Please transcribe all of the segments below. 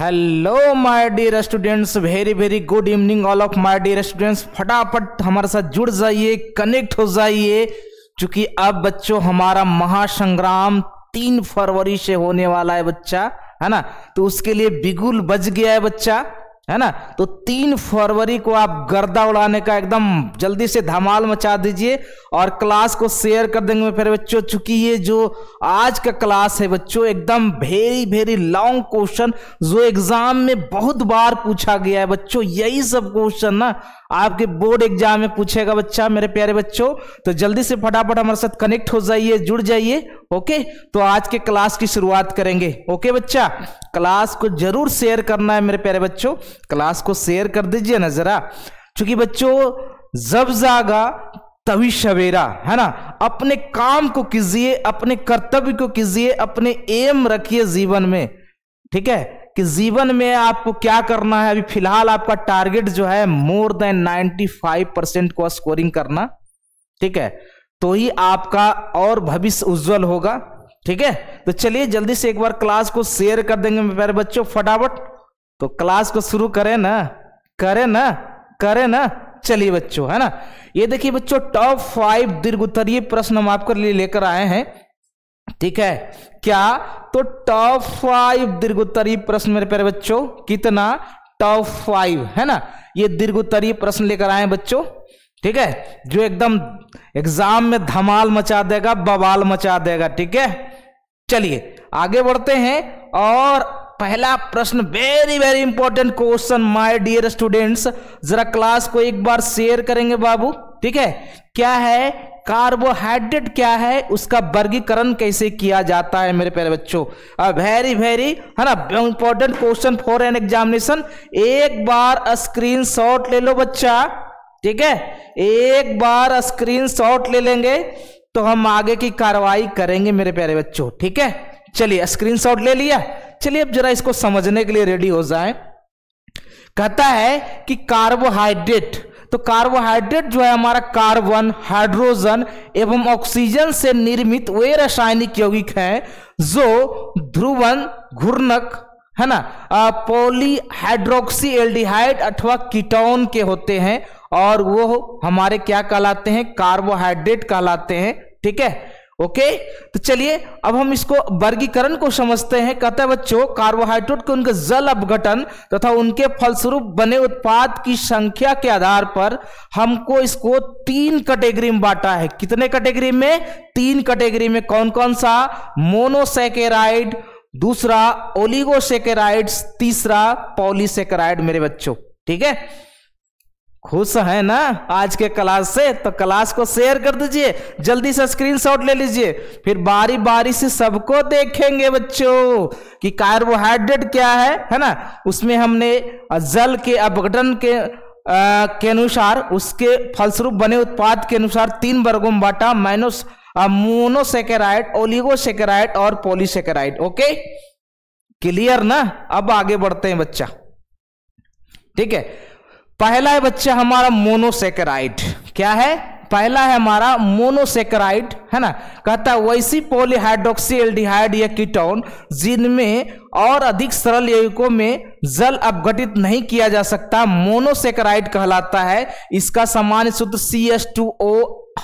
hello my dear students very very good evening all of my dear students फटाफट हमारे साथ जुड़ जाइए कनेक्ट हो जाइए क्योंकि अब बच्चों हमारा महासंग्राम तीन फरवरी से होने वाला है बच्चा है ना तो उसके लिए बिगुल बज गया है बच्चा है ना तो तीन फरवरी को आप गर्दा उड़ाने का एकदम जल्दी से धमाल मचा दीजिए और क्लास को शेयर कर देंगे फिर बच्चों चूंकि ये जो आज का क्लास है बच्चों एकदम भेरी वेरी लॉन्ग क्वेश्चन जो एग्जाम में बहुत बार पूछा गया है बच्चों यही सब क्वेश्चन ना आपके बोर्ड एग्जाम में पूछेगा बच्चा मेरे प्यारे बच्चों तो जल्दी से फटाफट हमारे साथ कनेक्ट हो जाइए जुड़ जाइए ओके तो आज के क्लास की शुरुआत करेंगे ओके बच्चा क्लास को जरूर शेयर करना है मेरे प्यारे बच्चों क्लास को शेयर कर दीजिए ना जरा चूंकि बच्चों जब जागा तभी सवेरा है ना अपने काम को कीजिए अपने कर्तव्य को कीजिए अपने एम रखिए जीवन में ठीक है कि जीवन में आपको क्या करना है अभी फिलहाल आपका टारगेट जो है मोर देन 95 परसेंट को स्कोरिंग करना ठीक है तो ही आपका और भविष्य उज्जवल होगा ठीक है तो चलिए जल्दी से एक बार क्लास को शेयर कर देंगे मेरे बच्चों फटाफट तो क्लास को शुरू करें ना करें ना करें ना चलिए बच्चों है ना ये देखिए बच्चों टॉप फाइव दीर्घ उत्तरीय प्रश्न हम आपके लिए लेकर आए हैं ठीक है क्या तो टॉप फाइव दीर्घ उत्तरीय प्रश्न मेरे प्यारे बच्चों कितना टॉप फाइव है ना ये दीर्घ उत्तरीय प्रश्न लेकर आए हैं बच्चों ठीक है जो एकदम एग्जाम में धमाल मचा देगा बवाल मचा देगा ठीक है चलिए आगे बढ़ते हैं और पहला प्रश्न very very important question my dear students जरा क्लास को एक बार शेयर करेंगे बाबू ठीक है क्या है कार्बोहाइड्रेट क्या है उसका वर्गीकरण कैसे किया जाता है मेरे प्यारे बच्चों वेरी वेरी है ना important question for an examination एक बार स्क्रीनशॉट ले लो बच्चा ठीक है एक बार स्क्रीनशॉट ले लेंगे तो हम आगे की कार्रवाई करेंगे मेरे प्यारे बच्चों ठीक है चलिए स्क्रीनशॉट ले लिया चलिए अब जरा इसको समझने के लिए रेडी हो जाए कहता है कि कार्बोहाइड्रेट तो कार्बोहाइड्रेट जो है हमारा कार्बन हाइड्रोजन एवं ऑक्सीजन से निर्मित वे रासायनिक यौगिक हैं जो ध्रुवन घूर्णक है ना पोलीहाइड्रोक्सी एल्डिहाइड अथवा कीटोन के होते हैं और वो हमारे क्या कहलाते हैं कार्बोहाइड्रेट कहलाते हैं ठीक है ओके तो चलिए अब हम इसको वर्गीकरण को समझते हैं कहते हैं बच्चों कार्बोहाइड्रेट के उनके जल अपघटन तथा तो उनके फलस्वरूप बने उत्पाद की संख्या के आधार पर हमको इसको तीन कैटेगरी में बांटा है कितने कैटेगरी में तीन कैटेगरी में कौन कौन सा मोनोसेकेराइड दूसरा ओलिगोसेकेराइड्स तीसरा पॉलीसेकेराइड मेरे बच्चों ठीक है खुश है ना आज के क्लास से तो क्लास को शेयर कर दीजिए जल्दी से स्क्रीनशॉट ले लीजिए फिर बारी बारी से सबको देखेंगे बच्चों कि कार्बोहाइड्रेट क्या है है ना उसमें हमने जल के अपघटन के आ, के अनुसार उसके फलस्वरूप बने उत्पाद के अनुसार तीन वर्गों में बांटा माइनस मोनोसेकेराइड ओलिगोसेकेराइड और पोलीसेकेराइड ओके क्लियर ना अब आगे बढ़ते हैं बच्चा ठीक है पहला है बच्चा हमारा मोनोसेकेराइड क्या है पहला है हमारा मोनोसेकेराइड है ना कहता है वैसी पोलिहाइड्रोक्सी एल्डिहाइड या कीटोन जिनमें और अधिक सरल यौगिकों में जल अपघटित नहीं किया जा सकता मोनोसेकेराइड कहलाता है इसका सामान्य सूत्र C S two O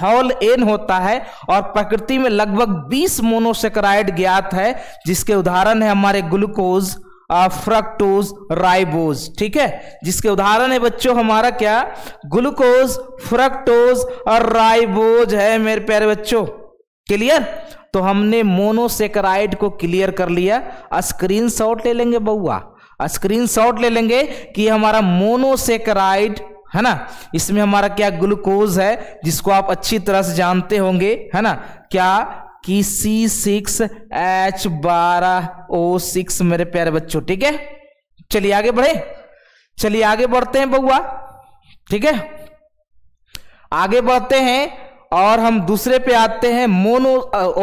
whole N होता है और प्रकृति में लगभग 20 मोनोसेकेराइड ज्ञात है जिसके उदाहरण है हमारे ग्लूकोज फ्रक्टोज राइबोज ठीक है जिसके उदाहरण है बच्चों हमारा क्या ग्लूकोज फ्रक्टोज और राइबोज है मेरे प्यारे बच्चों क्लियर तो हमने मोनोसेकराइड को क्लियर कर लिया स्क्रीन शॉट ले लेंगे बउआ स्क्रीन शॉट ले लेंगे कि हमारा मोनोसेकराइड है ना इसमें हमारा क्या ग्लूकोज है जिसको आप अच्छी तरह से जानते होंगे है ना क्या कि सी सिक्स एच बारह ओ सिक्स मेरे प्यारे बच्चों ठीक है चलिए आगे बढ़े चलिए आगे बढ़ते हैं बउआ ठीक है आगे बढ़ते हैं और हम दूसरे पे आते हैं मोनो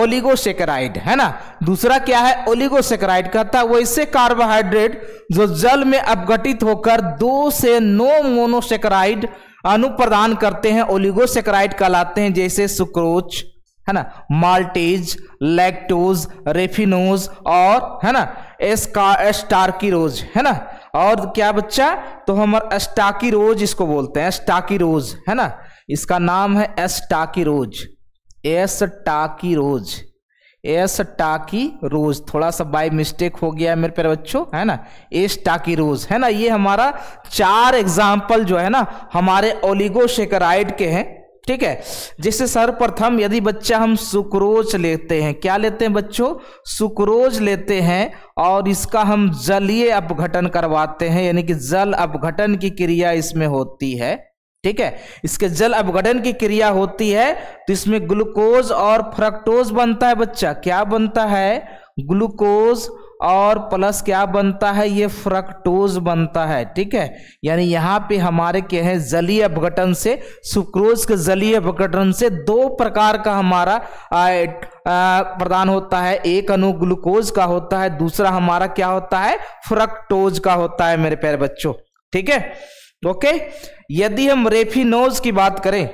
ओलिगोसेक्राइड है ना दूसरा क्या है ओलिगोसेक्राइड कहता है वैसे कार्बोहाइड्रेट जो जल में अपघटित होकर दो से नौ मोनोसेक्राइड अनुप्रदान करते हैं ओलिगोसेक्राइड कहलाते हैं जैसे सुक्रोच है ना माल्टेज लैक्टोज रेफिनोज और है ना एस्टार्की रोज है ना और क्या बच्चा तो हमारे एस्टाकी रोज इसको बोलते हैं एस्टाकी रोज है ना इसका नाम है एस्टाकी रोज एस टाकी रोज एस टाकी रोज थोड़ा सा बाय मिस्टेक हो गया मेरे प्यारे बच्चों है ना एस टाकी रोज है ना ये हमारा चार एग्जाम्पल जो है ना हमारे ओलिगोशेकराइड के हैं ठीक है जिससे सर्वप्रथम यदि बच्चा हम सुक्रोज लेते हैं क्या लेते हैं बच्चों सुक्रोज लेते हैं और इसका हम जलीय अपघटन करवाते हैं यानी कि जल अपघटन की क्रिया इसमें होती है ठीक है इसके जल अपघटन की क्रिया होती है तो इसमें ग्लूकोज और फ्रक्टोज बनता है बच्चा क्या बनता है ग्लूकोज और प्लस क्या बनता है ये फ्रक्टोज बनता है ठीक है यानी यहाँ पे हमारे क्या है जलीय अपघटन से सुक्रोज के जलीय अपघटन से दो प्रकार का हमारा प्रदान होता है एक अनु ग्लूकोज का होता है दूसरा हमारा क्या होता है फ्रक्टोज का होता है मेरे प्यारे बच्चों ठीक है ओके यदि हम रेफिनोज की बात करें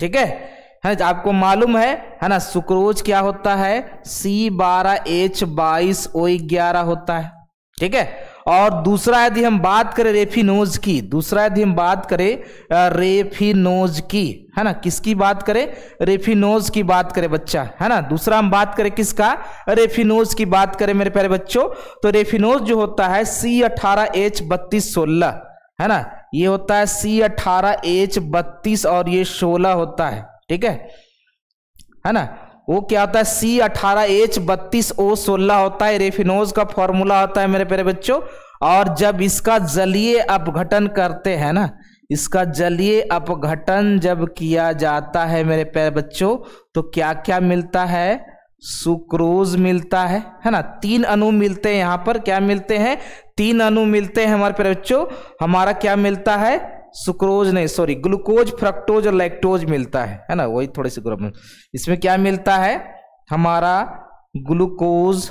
ठीक है है आपको मालूम है है ना सुक्रोज क्या होता है सी बारह एच बाईस ओ ग्यारह होता है ठीक है और दूसरा यदि हम बात करें रेफिनोज की दूसरा यदि हम बात करें रेफिनोज की है ना किसकी बात करें रेफिनोज की बात करें बच्चा है ना दूसरा हम बात करें किसका रेफिनोज की बात करें मेरे प्यारे बच्चों तो रेफिनोज जो होता है सी अठारह एच बत्तीस सोलह है ना ये होता है सी अठारह एच बत्तीस और ये सोलह होता है ठीक है है ना वो क्या होता है सी अठारह एच बत्तीस ओ सोलह होता है रेफिनोज का फॉर्मूला होता है मेरे प्यारे बच्चों और जब इसका जलीय अपघटन करते हैं ना इसका जलीय अपघटन जब किया जाता है मेरे प्यारे बच्चों तो क्या क्या मिलता है सुक्रोज मिलता है है ना तीन अणु मिलते हैं यहाँ पर क्या मिलते हैं तीन अणु मिलते हैं हमारे प्यारे बच्चों हमारा क्या मिलता है सुक्रोज नहीं सॉरी ग्लूकोज फ्रक्टोज और लैक्टोज मिलता है है ना वही थोड़ी सी प्रॉब्लम इसमें क्या मिलता है हमारा ग्लूकोज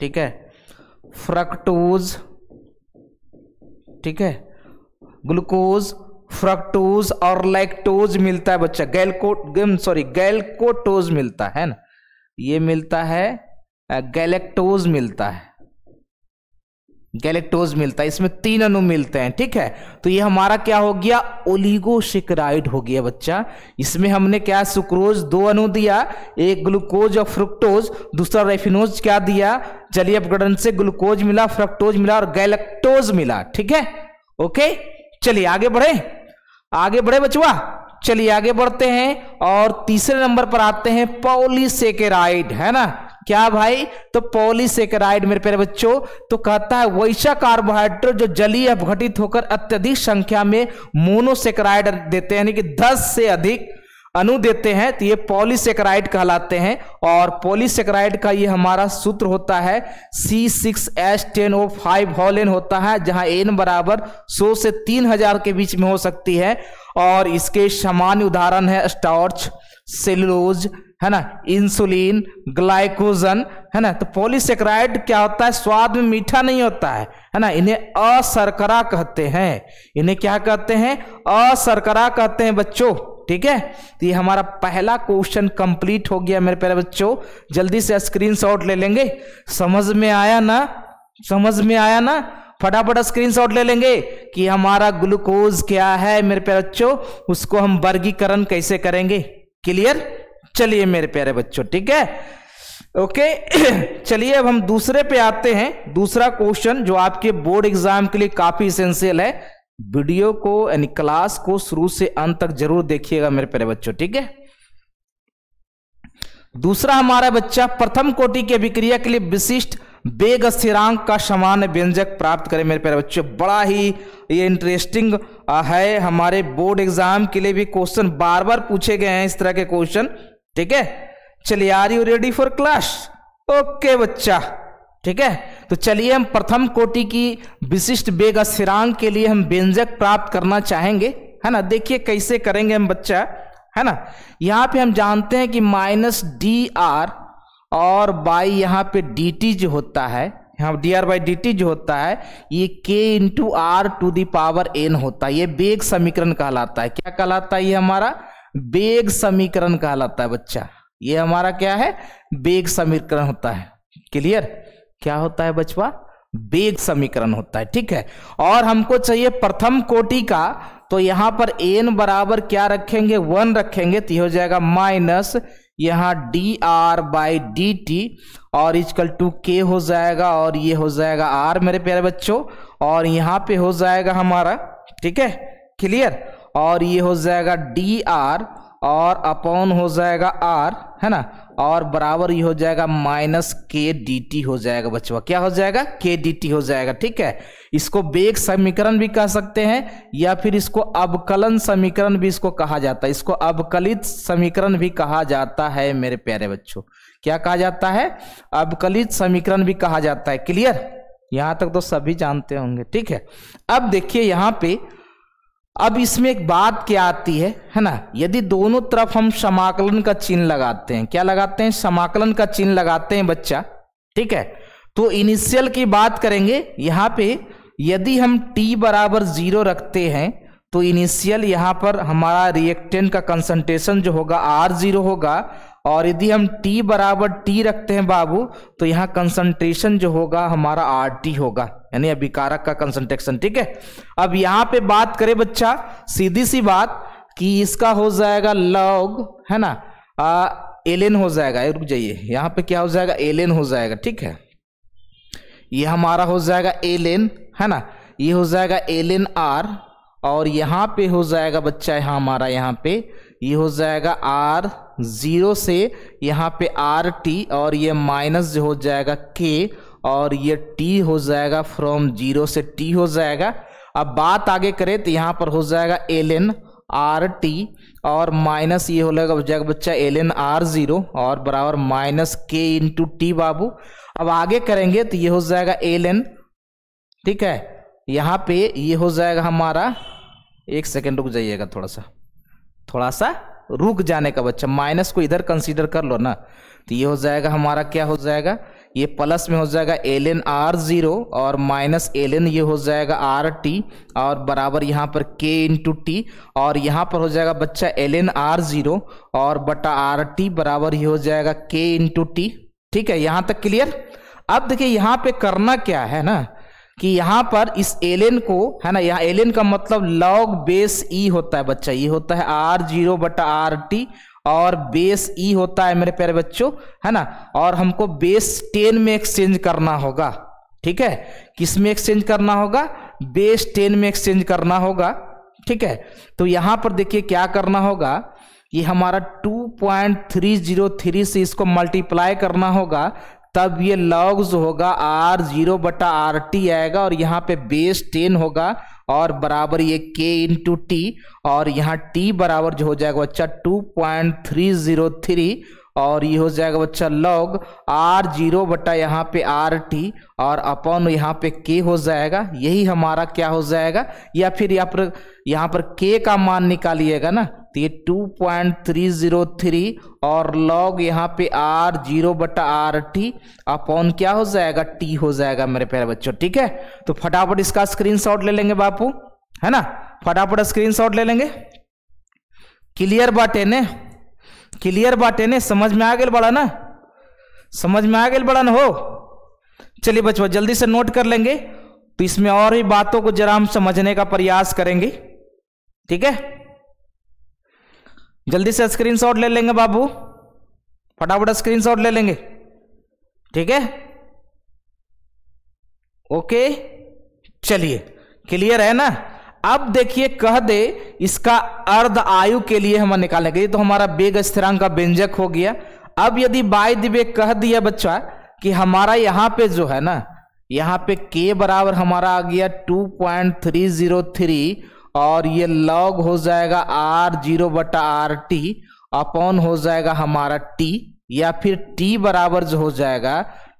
ठीक है फ्रक्टोज ठीक है ग्लूकोज फ्रक्टोज और लैक्टोज मिलता है बच्चा गैलको सॉरी गैलकोटोज मिलता है ना ये मिलता है गैलेक्टोज uh, मिलता है गैलेक्टोज मिलता है इसमें तीन अनु मिलते हैं ठीक है तो ये हमारा क्या हो गया ओलिगोसिकराइड हो गया बच्चा इसमें हमने क्या सुक्रोज दो अनु दिया एक ग्लूकोज और फ्रुक्टोज दूसरा रेफिनोज क्या दिया जलीय अपगठन से ग्लूकोज मिला फ्रक्टोज मिला और गैलेक्टोज मिला ठीक है ओके चलिए आगे बढ़े आगे बढ़े बचुआ चलिए आगे बढ़ते हैं और तीसरे नंबर पर आते हैं पॉलीसेकेराइड है ना क्या भाई तो पॉलीसेकेराइड मेरे प्यारे बच्चों तो कहता है वैसा कार्बोहाइड्रेट जो जलीय घटित होकर अत्यधिक संख्या में मोनोसेकेराइड देते हैं यानी कि दस से अधिक अनु देते हैं तो ये पॉलीसेकेराइड कहलाते हैं और पॉलीसेकेराइड का ये हमारा सूत्र होता है C six S ten O five whole n होता है जहां एन बराबर सो से तीन हजार के बीच में हो सकती है और इसके सामान्य उदाहरण है स्टॉर्च सेलुलोज है ना इंसुलिन ग्लाइकोजन है ना तो पॉलीसेक्राइड क्या होता है स्वाद में मीठा नहीं होता है है ना इन्हें असरकरा कहते हैं इन्हें क्या कहते हैं असरकरा कहते हैं बच्चों ठीक है तो ये हमारा पहला क्वेश्चन कंप्लीट हो गया मेरे प्यारे बच्चों जल्दी से स्क्रीनशॉट ले लेंगे समझ में आया ना समझ में आया ना फटाफट स्क्रीनशॉट ले लेंगे कि हमारा ग्लूकोज क्या है मेरे प्यारे बच्चों उसको हम वर्गीकरण कैसे करेंगे क्लियर चलिए मेरे प्यारे बच्चों ठीक है ओके चलिए अब हम दूसरे पे आते हैं दूसरा क्वेश्चन जो आपके बोर्ड एग्जाम के लिए काफी इसेंशियल है वीडियो को यानी क्लास को शुरू से अंत तक जरूर देखिएगा मेरे प्यारे बच्चों ठीक है दूसरा हमारा बच्चा प्रथम कोटि की अभिक्रिया के लिए विशिष्ट बेग स्थिरांक का सामान्य व्यंजक प्राप्त करें मेरे प्यारे बच्चों बड़ा ही ये इंटरेस्टिंग है हमारे बोर्ड एग्जाम के लिए भी क्वेश्चन बार बार पूछे गए हैं इस तरह के क्वेश्चन ठीक है चलिए are you ready for class okay बच्चा ठीक है तो चलिए हम प्रथम कोटि की विशिष्ट बेग स्थिरांक के लिए हम व्यंजक प्राप्त करना चाहेंगे है ना देखिए कैसे करेंगे हम बच्चा है ना यहाँ पे हम जानते हैं कि माइनस डी आर और बाई यहाँ पे डी टी जो होता है यहाँ डी आर बाई डी जो होता है ये K into R to the power N होता है ये बेग समीकरण कहलाता है क्या कहलाता है ये हमारा बेग समीकरण कहलाता है बच्चा ये हमारा क्या है बेग समीकरण होता है क्लियर क्या होता है बचवा बेग समीकरण होता है ठीक है और हमको चाहिए प्रथम कोटि का तो यहां पर एन बराबर क्या रखेंगे वन रखेंगे तो हो जाएगा माइनस यहाँ D R by D T और इजकल टू के हो जाएगा और ये हो जाएगा आर मेरे प्यारे बच्चों और यहाँ पे हो जाएगा हमारा ठीक है क्लियर और ये हो जाएगा डी आर और अपॉन हो जाएगा आर है ना और बराबर ये हो जाएगा माइनस के डी टी हो जाएगा बचवा क्या हो जाएगा के डी टी हो जाएगा ठीक है इसको बेग समीकरण भी कह सकते हैं या फिर इसको अवकलन समीकरण भी इसको कहा जाता है इसको अवकलित समीकरण भी कहा जाता है मेरे प्यारे बच्चों क्या कहा जाता है अवकलित समीकरण भी कहा जाता है क्लियर यहां तक तो सभी जानते होंगे ठीक है अब देखिए यहाँ पे अब इसमें एक बात क्या आती है है ना यदि दोनों तरफ हम समाकलन का चिन्ह लगाते हैं क्या लगाते हैं समाकलन का चिन्ह लगाते हैं बच्चा ठीक है तो इनिशियल की बात करेंगे यहाँ पे यदि हम t बराबर जीरो रखते हैं तो इनिशियल यहां पर हमारा रिएक्टेंट का कंसंट्रेशन जो होगा आर जीरो होगा और यदि हम टी बराबर टी रखते हैं बाबू तो यहाँ कंसंट्रेशन जो होगा हमारा आर टी होगा यानी अभिकारक का कंसंट्रेशन ठीक है अब यहाँ पे बात करें बच्चा सीधी सी बात कि इसका हो जाएगा लॉग है ना आ, एलेन हो जाएगा रुक जाइए यहाँ पे क्या हो जाएगा एलेन हो जाएगा ठीक है ये हमारा हो जाएगा एलेन है ना ये हो जाएगा एलेन आर और यहाँ पे हो जाएगा बच्चा यहाँ हमारा यहाँ पे ये हो जाएगा आर ज़ीरो से यहाँ पे आर टी और ये माइनस हो जाएगा के और ये टी हो जाएगा फ्रॉम जीरो से टी हो जाएगा अब बात आगे करें तो यहाँ पर हो जाएगा एल एन आर टी और माइनस ये हो जाएगा बच्चा एल एन आर ज़ीरो और बराबर माइनस के इंटू टी बाबू अब आगे करेंगे तो ये हो जाएगा एल एन ठीक है यहाँ पे ये हो जाएगा हमारा एक सेकेंड रुक जाइएगा थोड़ा सा थोड़ा सा रुक जाने का बच्चा माइनस को इधर कंसीडर कर लो ना तो ये हो जाएगा हमारा क्या हो जाएगा ये प्लस में हो जाएगा एल एन आर ज़ीरो और माइनस एल एन ये हो जाएगा आर टी और बराबर यहाँ पर के इंटू टी और यहाँ पर हो जाएगा बच्चा एल एन आर ज़ीरो और बटा आर टी बराबर ये हो जाएगा के इंटू टी ठीक है यहाँ तक क्लियर अब देखिए यहाँ पे करना क्या है ना कि यहां पर इस एलेन को है ना यहाँ एलेन का मतलब लॉग बेस ई होता है बच्चा ये e होता है आर जीरो बटा आर टी और बेस ई e होता है मेरे प्यारे बच्चों है ना और हमको बेस टेन में एक्सचेंज करना होगा ठीक है किस में एक्सचेंज करना होगा बेस टेन में एक्सचेंज करना होगा ठीक है तो यहां पर देखिए क्या करना होगा ये हमारा 2.303 से इसको मल्टीप्लाई करना होगा तब ये लॉग्स होगा आर जीरो बटा आर टी आएगा और यहाँ पे बेस टेन होगा और बराबर ये के टू टी और यहाँ टी बराबर जो हो जाएगा बच्चा two point three zero three और ये हो जाएगा बच्चा लॉग आर जीरो बटा यहाँ पे आर टी और अपॉन यहाँ पे के हो जाएगा यही हमारा क्या हो जाएगा या फिर यहाँ पर यहाँ पर के का मान निकालिएगा ना तो ये two point three zero three और लॉग यहाँ पे आर जीरो बटा आर टी अपॉन क्या हो जाएगा टी हो जाएगा मेरे प्यारे बच्चों ठीक है तो फटाफट इसका शॉट ले लेंगे बापू है ना फटाफट शॉट ले लेंगे क्लियर बाटे ने क्लियर बाटे ने समझ में आ गए बड़ा ना समझ में आ गए बड़ा ना हो चलिए बचवा जल्दी से नोट कर लेंगे तो इसमें और ही बातों को जरा हम समझने का प्रयास करेंगे ठीक है जल्दी से स्क्रीनशॉट ले लेंगे बाबू फटाफट स्क्रीनशॉट ले लेंगे ठीक है ओके चलिए क्लियर है ना अब देखिए कह दे इसका अर्ध आयु के लिए हम निकालेंगे तो हमारा बेग स्थिरांक का व्यंजक हो गया अब यदि बाय दिवे कह दिया बच्चा कि हमारा यहाँ पे जो है ना यहाँ पे के बराबर हमारा आ गया 2.303 और ये लॉग हो जाएगा आर जीरो बटा आर टी अपॉन हो जाएगा हमारा टी या फिर टी बराबर जो हो जाएगा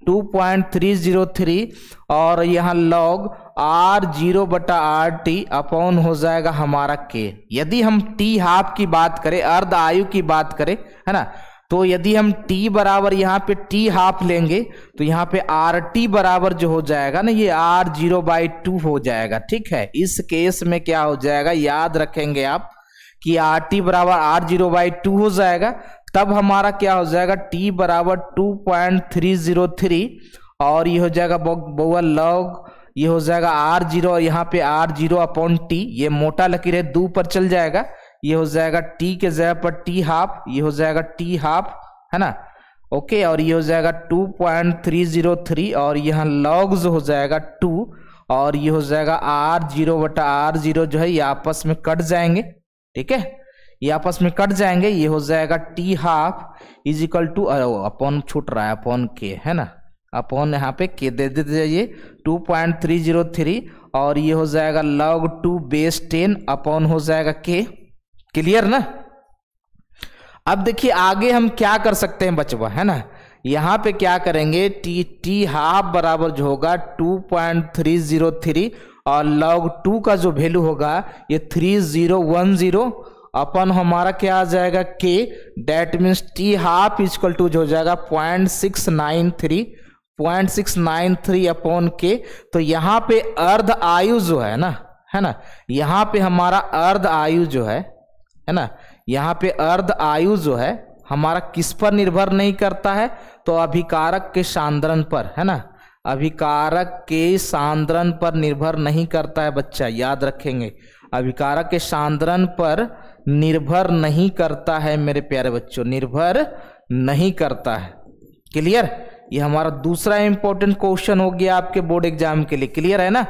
2.303 और यहाँ लॉग आर जीरो बटा आर टी अपॉन हो जाएगा हमारा के यदि हम टी हाफ की बात करें अर्ध आयु की बात करें है ना तो यदि हम टी बराबर यहाँ पे टी हाफ लेंगे तो यहाँ पे आर टी बराबर जो हो जाएगा ना ये आर जीरो बाई टू हो जाएगा ठीक है इस केस में क्या हो जाएगा याद रखेंगे आप कि आर टी बराबर आर जीरो बाई टू हो जाएगा तब हमारा क्या हो जाएगा टी बराबर two point three zero three और ये हो जाएगा बउआ लॉग ये हो जाएगा आर जीरो और यहाँ पे आर जीरो अपॉन टी ये मोटा लकीर है दू पर चल जाएगा ये हो जाएगा टी के जगह पर टी हाफ ये हो जाएगा टी हाफ है ना ओके और ये हो जाएगा two point three zero three और यहाँ लॉग्स हो जाएगा टू और ये हो जाएगा आर जीरो बटा आर जीरो जो है ये आपस में कट जाएंगे ठीक है ये आपस में कट जाएंगे ये हो जाएगा T half is equal to upon छूट रहा है अपॉन के है ना अपॉन यहाँ पे के दे दे जाइए two point three zero three और ये हो जाएगा log two base ten upon हो जाएगा के क्लियर ना अब देखिए आगे हम क्या कर सकते हैं बचवा है ना यहाँ पे क्या करेंगे टी टी हाफ बराबर जो होगा two point three zero three और लॉग टू का जो वैल्यू होगा ये three zero one zero upon हमारा क्या आ जाएगा K that means T half is equal to जो हो जाएगा point six nine three point six nine three upon K तो यहाँ पे अर्ध आयु जो है ना है ना यहाँ पे हमारा अर्ध आयु जो है है ना यहाँ पे अर्ध आयु जो है हमारा किस पर निर्भर नहीं करता है तो अभिकारक के सांद्रण पर है ना अभिकारक के सांद्रण पर निर्भर नहीं करता है बच्चा याद रखेंगे अभिकारक के सांद्रण पर निर्भर नहीं करता है मेरे प्यारे बच्चों निर्भर नहीं करता है क्लियर ये हमारा दूसरा इंपॉर्टेंट क्वेश्चन हो गया आपके बोर्ड एग्जाम के लिए क्लियर है ना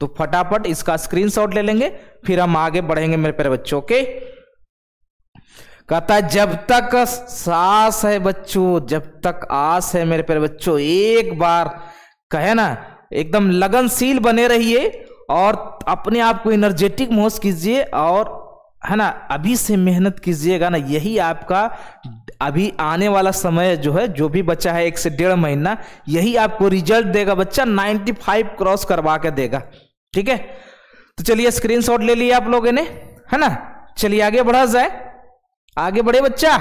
तो फटाफट इसका स्क्रीनशॉट ले लेंगे फिर हम आगे बढ़ेंगे मेरे प्यारे बच्चों के कहता है जब तक सास है बच्चों जब तक आस है मेरे प्यारे बच्चों एक बार कहे ना एकदम लगनशील बने रहिए और अपने आप को एनर्जेटिक महसूस कीजिए और है ना अभी से मेहनत कीजिएगा ना यही आपका अभी आने वाला समय जो है जो भी बच्चा है एक से डेढ़ महीना यही आपको रिजल्ट देगा बच्चा 95 क्रॉस करवा के देगा ठीक है तो चलिए स्क्रीनशॉट ले लिया आप लोगों ने है ना चलिए आगे बढ़ा जाए आगे बढ़े बच्चा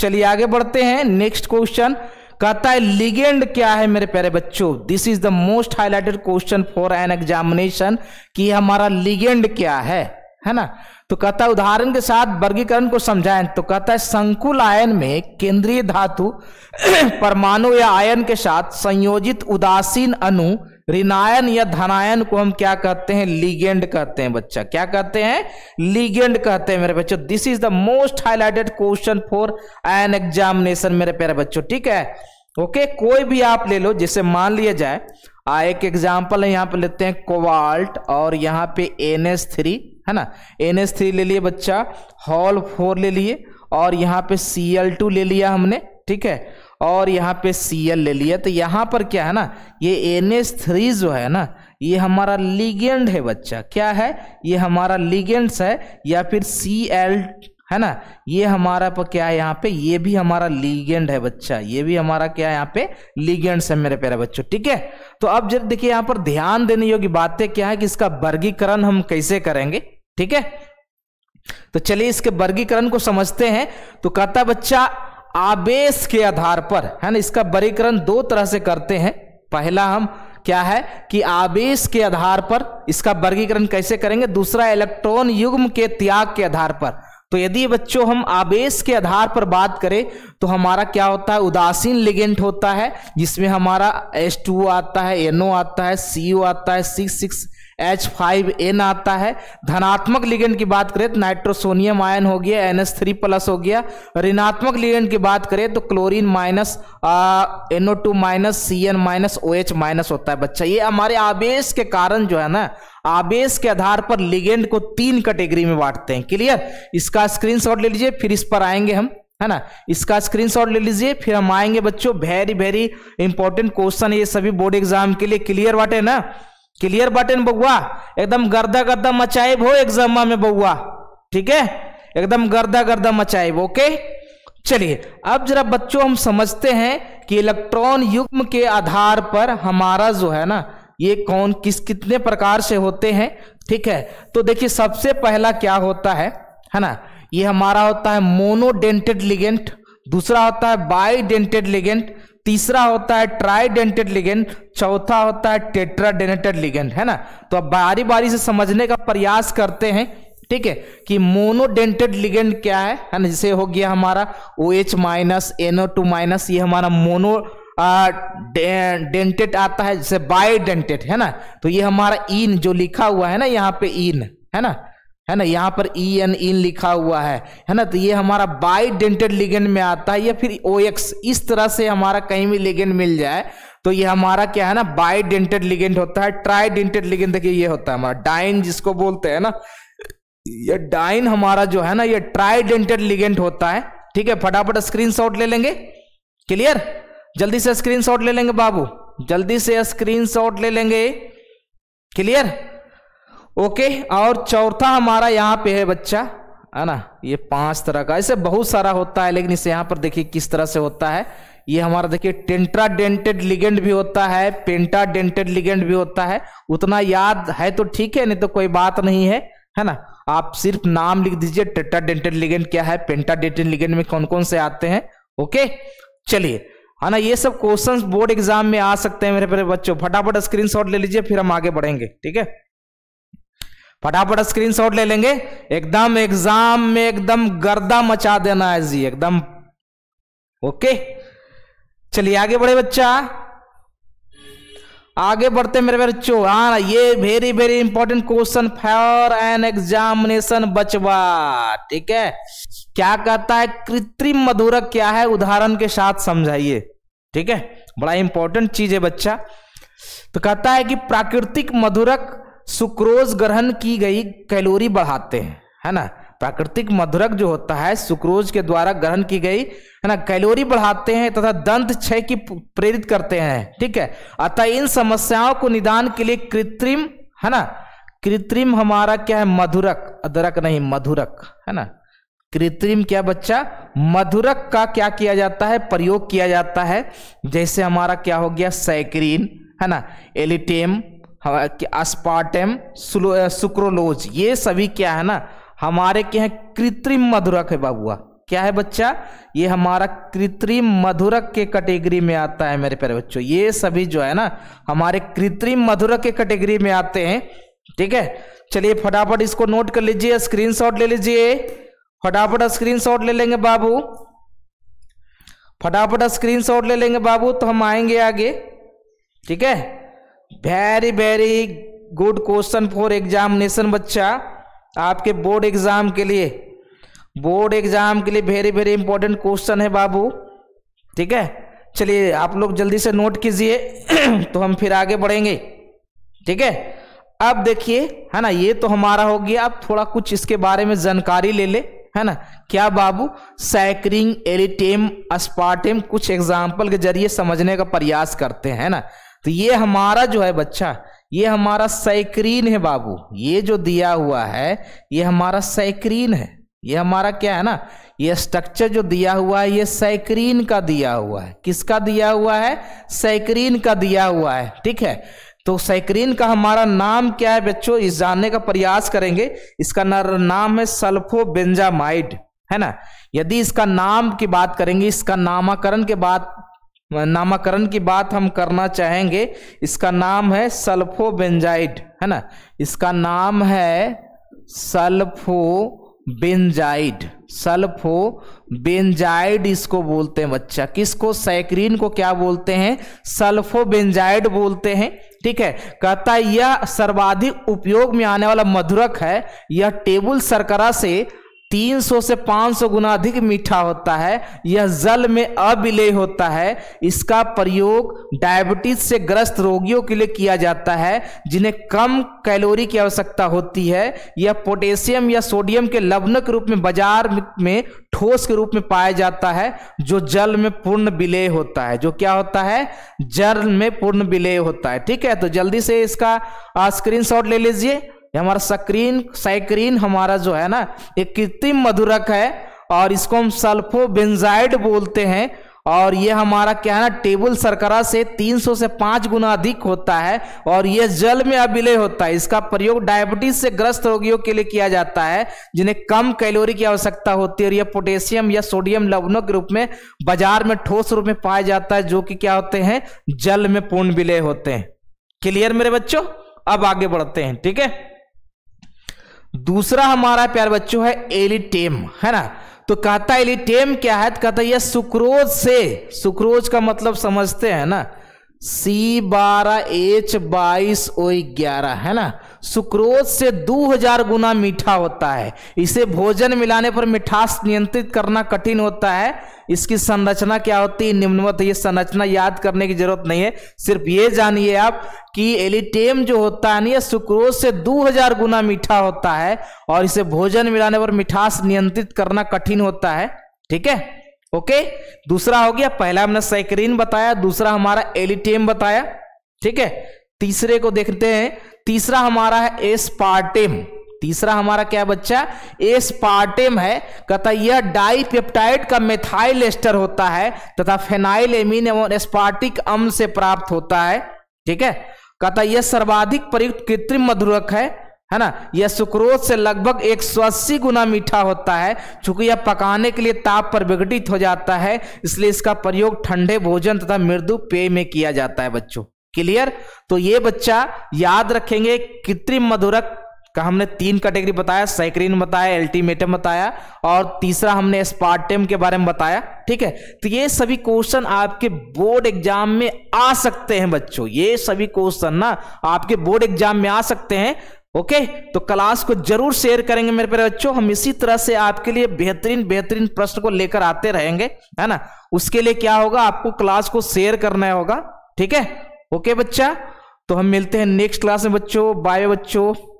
चलिए आगे बढ़ते हैं नेक्स्ट क्वेश्चन कहता है लिगेंड क्या है मेरे प्यारे बच्चों this is the most highlighted question for an examination कि हमारा लिगेंड क्या है है ना तो कहता है उदाहरण के साथ वर्गीकरण को समझाएं तो कहता है संकुल आयन में केंद्रीय धातु परमाणु या आयन के साथ संयोजित उदासीन अनु ऋणायन या धनायन को हम क्या कहते हैं लीगेंड कहते हैं बच्चा क्या कहते हैं लीगेंड कहते हैं मेरे बच्चों this is the most highlighted question for an examination मेरे प्यारे बच्चों ठीक है ओके कोई भी आप ले लो जिसे मान लिया जाए आ एक एग्जाम्पल है यहाँ पे लेते हैं कोवाल्ट और यहाँ पे एन एस थ्री है ना एन एस थ्री ले लिए बच्चा हॉल फोर ले लिए और यहाँ पे सी एल टू ले लिया हमने ठीक है और यहाँ पे सी एल ले लिया तो यहाँ पर क्या है ना ये एन एस थ्री जो है ना ये हमारा लिगेंड है बच्चा क्या है ये हमारा लिगेंड्स है या फिर सी एल है ना ये हमारा पर क्या है यहाँ पे ये भी हमारा लीगेंड है बच्चा ये भी हमारा क्या है यहाँ पे लीगेंड्स है मेरे प्यारे बच्चों ठीक है तो अब जब देखिए यहाँ पर ध्यान देने योग्य बातें क्या है कि इसका वर्गीकरण हम कैसे करेंगे ठीक है तो चलिए इसके वर्गीकरण को समझते हैं तो कहता बच्चा आवेश के आधार पर है ना इसका वर्गीकरण दो तरह से करते हैं पहला हम क्या है कि आवेश के आधार पर इसका वर्गीकरण कैसे करेंगे दूसरा इलेक्ट्रॉन युग्म के त्याग के आधार पर तो यदि बच्चों हम आवेश के आधार पर बात करें तो हमारा क्या होता है उदासीन लिगेंट होता है जिसमें हमारा H2O आता है NO आता है CO आता है six six H five N आता है धनात्मक लिगेंड की बात करें तो नाइट्रोसोनियम आयन हो गया एन एस थ्री प्लस हो गया ऋणात्मक लिगेंड की बात करें तो chlorine minus NO two minus C N minus O H minus होता है बच्चा ये हमारे आवेश के कारण जो है ना आवेश के आधार पर लिगेंड को तीन कैटेगरी में बांटते हैं क्लियर इसका शॉट ले लीजिए फिर इस पर आएंगे हम है ना इसका स्क्रीनशॉट ले लीजिए फिर हम आएंगे बच्चों वेरी वेरी इंपॉर्टेंट क्वेश्चन है ये सभी बोर्ड एग्जाम के लिए क्लियर वाट है ना क्लियर बटन बउआ एकदम गर्दा गर्दा मचाए हो एग्जाम में बउआ ठीक है एकदम गर्दा गर्दा मचाए ओके चलिए अब जरा बच्चों हम समझते हैं कि इलेक्ट्रॉन युग्म के आधार पर हमारा जो है ना ये कौन किस कितने प्रकार से होते हैं ठीक है तो देखिए सबसे पहला क्या होता है है ना ये हमारा होता है मोनोडेंटेड लिगेंट दूसरा होता है बाईडेंटेड लिगेंट तीसरा होता है ट्राइडेंटेड लिगेंड चौथा होता है टेट्राडेंटेड लिगेंड है ना तो अब बारी बारी से समझने का प्रयास करते हैं ठीक है कि मोनोडेंटेड लिगेंड क्या है है ना जैसे हो गया हमारा O H minus NO two minus ये हमारा मोनो डेंटेड आता है जैसे बायोडेंटेड है ना तो ये हमारा इन जो लिखा हुआ है ना यहाँ पे इन है ना है ना यहाँ पर ई एन इन लिखा हुआ है है ना तो ये हमारा बाई डेंटेड लिगेंड में आता है या फिर ओ एक्स इस तरह से हमारा कहीं भी लिगेंड मिल जाए तो ये हमारा क्या है ना बाई डेंटेड लिगेंड होता है ट्राई डेंटेड लिगेंड देखिए ये होता है हमारा डाइन जिसको बोलते हैं ना ये डाइन हमारा जो है ना ये ट्राई डेंटेड लिगेंड होता है ठीक है फटाफट स्क्रीनशॉट ले लेंगे क्लियर जल्दी से स्क्रीनशॉट ले लेंगे बाबू जल्दी से स्क्रीनशॉट ले लेंगे क्लियर ओके और चौथा हमारा यहाँ पे है बच्चा है ना ये पांच तरह का ऐसे बहुत सारा होता है लेकिन इसे यहाँ पर देखिए किस तरह से होता है ये हमारा देखिए टेंट्राडेंटेड लिगेंड भी होता है पेंटाडेंटेड लिगेंड भी होता है उतना याद है तो ठीक है नहीं तो कोई बात नहीं है है ना आप सिर्फ नाम लिख दीजिए टेट्राडेंटेड डेंटेड लिगेंड क्या है पेंटाडेंटेड लिगेंड में कौन कौन से आते हैं ओके चलिए है ना ये सब क्वेश्चंस बोर्ड एग्जाम में आ सकते हैं मेरे प्यारे बच्चों फटाफट स्क्रीनशॉट ले लीजिए फिर हम आगे बढ़ेंगे ठीक है फटाफट स्क्रीनशॉट ले लेंगे एकदम एग्जाम में एकदम गर्दा मचा देना है जी एकदम ओके चलिए आगे बढ़े बच्चा आगे बढ़ते मेरे बच्चों हाँ ये very very important question for an examination बचवा ठीक है क्या कहता है कृत्रिम मधुरक क्या है उदाहरण के साथ समझाइए ठीक है बड़ा इंपॉर्टेंट चीज है बच्चा तो कहता है कि प्राकृतिक मधुरक सुक्रोज ग्रहण की गई कैलोरी बढ़ाते हैं है ना प्राकृतिक मधुरक जो होता है सुक्रोज के द्वारा ग्रहण की गई है ना कैलोरी बढ़ाते हैं तथा दंत क्षय की प्रेरित करते हैं ठीक है अतः इन समस्याओं को निदान के लिए कृत्रिम है ना कृत्रिम हमारा क्या है मधुरक अदरक नहीं मधुरक है ना कृत्रिम क्या बच्चा मधुरक का क्या किया जाता है प्रयोग किया जाता है जैसे हमारा क्या हो गया सैक्रीन है ना एलिटेम अस्पार्टम सुक्रोलोज ये सभी क्या है ना हमारे के हैं कृत्रिम मधुरक है बाबुआ क्या है बच्चा ये हमारा कृत्रिम मधुरक के कैटेगरी में आता है मेरे प्यारे बच्चों ये सभी जो है ना हमारे कृत्रिम मधुरक के कैटेगरी में आते हैं ठीक है चलिए फटाफट इसको नोट कर लीजिए स्क्रीनशॉट ले लीजिए फटाफट स्क्रीनशॉट ले लेंगे बाबू फटाफट स्क्रीनशॉट ले लेंगे बाबू तो हम आएंगे आगे ठीक है very very good question for examination बच्चा आपके बोर्ड एग्जाम के लिए बोर्ड एग्जाम के लिए वेरी वेरी इंपॉर्टेंट क्वेश्चन है बाबू ठीक है चलिए आप लोग जल्दी से नोट कीजिए तो हम फिर आगे बढ़ेंगे ठीक है अब देखिए है ना ये तो हमारा हो गया अब थोड़ा कुछ इसके बारे में जानकारी ले ले है ना क्या बाबू सैकरिंग एलिटेम अस्पार्टेम कुछ एग्जाम्पल के जरिए समझने का प्रयास करते हैं ना तो ये हमारा जो है बच्चा ये हमारा सैक्रीन है बाबू ये जो दिया हुआ है ये हमारा सैक्रीन है ये हमारा क्या है ना ये स्ट्रक्चर जो दिया हुआ है ये सैक्रीन का दिया हुआ है किसका दिया हुआ है सैक्रीन का दिया हुआ है ठीक है तो सैक्रीन का हमारा नाम क्या है बच्चों इस जानने का प्रयास करेंगे इसका नाम है सल्फोबेंजामाइड है ना यदि इसका नाम की बात करेंगे इसका नामाकरण के बाद नामाकरण की बात हम करना चाहेंगे इसका नाम है सल्फोबेंजाइड है ना इसका नाम है सल्फोबेंजाइड सल्फोबेंजाइड इसको बोलते हैं बच्चा किसको सैक्रीन को क्या बोलते हैं सल्फोबेंजाइड बोलते हैं ठीक है कहता है यह सर्वाधिक उपयोग में आने वाला मधुरक है यह टेबल सरकरा से 300 से 500 गुना अधिक मीठा होता है यह जल में अविलय होता है इसका प्रयोग डायबिटीज से ग्रस्त रोगियों के लिए किया जाता है जिन्हें कम कैलोरी की आवश्यकता होती है यह पोटेशियम या सोडियम के लवण के रूप में बाजार में ठोस के रूप में पाया जाता है जो जल में पूर्ण विलय होता है जो क्या होता है जल में पूर्ण विलय होता है ठीक है तो जल्दी से इसका स्क्रीनशॉट ले लीजिए हमारा सक्रीन साइक्रीन हमारा जो है ना एक कृत्रिम मधुरक है और इसको हम सल्फोबेंजाइड बोलते हैं और ये हमारा क्या है ना टेबल सरकरा से 300 से 5 गुना अधिक होता है और ये जल में अभिलय होता है इसका प्रयोग डायबिटीज से ग्रस्त रोगियों के लिए किया जाता है जिन्हें कम कैलोरी की आवश्यकता होती है और यह पोटेशियम या सोडियम लवनों के रूप में बाजार में ठोस रूप में पाया जाता है जो कि क्या होते हैं जल में पूर्ण विलय होते हैं क्लियर मेरे बच्चों अब आगे बढ़ते हैं ठीक है दूसरा हमारा प्यार बच्चों है एलिटेम है ना तो कहता एलिटेम क्या है तो कहता है यह सुक्रोज से सुक्रोज का मतलब समझते हैं ना सी बारह एच बाईस ओ ग्यारह है ना सुक्रोज से 2000 गुना मीठा होता है इसे भोजन मिलाने पर मिठास नियंत्रित करना कठिन होता है इसकी संरचना क्या होती है निम्नवत ये संरचना याद करने की जरूरत नहीं है सिर्फ ये जानिए आप कि एलिटेम जो होता है ना सुक्रोज से 2000 गुना मीठा होता है और इसे भोजन मिलाने पर मिठास नियंत्रित करना कठिन होता है ठीक है ओके दूसरा हो गया पहला हमने साइक्रीन बताया दूसरा हमारा एलिटेम बताया ठीक है तीसरे को देखते हैं तीसरा हमारा है एसपार्टेम तीसरा हमारा क्या बच्चा एस्पार्टेम है कहता यह डाइपेप्टाइड का मेथाइल एस्टर होता है तथा फेनाइल एमिन एवं एस्पार्टिक अम्ल से प्राप्त होता है ठीक है कहता यह सर्वाधिक प्रयुक्त कृत्रिम मधुरक है है ना यह सुक्रोज से लगभग एक गुना मीठा होता है चूंकि यह पकाने के लिए ताप पर विघटित हो जाता है इसलिए इसका प्रयोग ठंडे भोजन तथा मृदु पेय में किया जाता है बच्चों क्लियर तो ये बच्चा याद रखेंगे कृत्रिम मधुरक का हमने तीन कैटेगरी बताया साइक्रीन बताया अल्टीमेटम बताया और तीसरा हमने स्पार्टेम के बारे में बताया ठीक है तो ये सभी क्वेश्चन आपके बोर्ड एग्जाम में आ सकते हैं बच्चों ये सभी क्वेश्चन ना आपके बोर्ड एग्जाम में आ सकते हैं ओके तो क्लास को जरूर शेयर करेंगे मेरे प्यारे बच्चों हम इसी तरह से आपके लिए बेहतरीन बेहतरीन प्रश्न को लेकर आते रहेंगे है ना उसके लिए क्या होगा आपको क्लास को शेयर करना होगा ठीक है ओके बच्चा तो हम मिलते हैं नेक्स्ट क्लास में बच्चों बाय बच्चों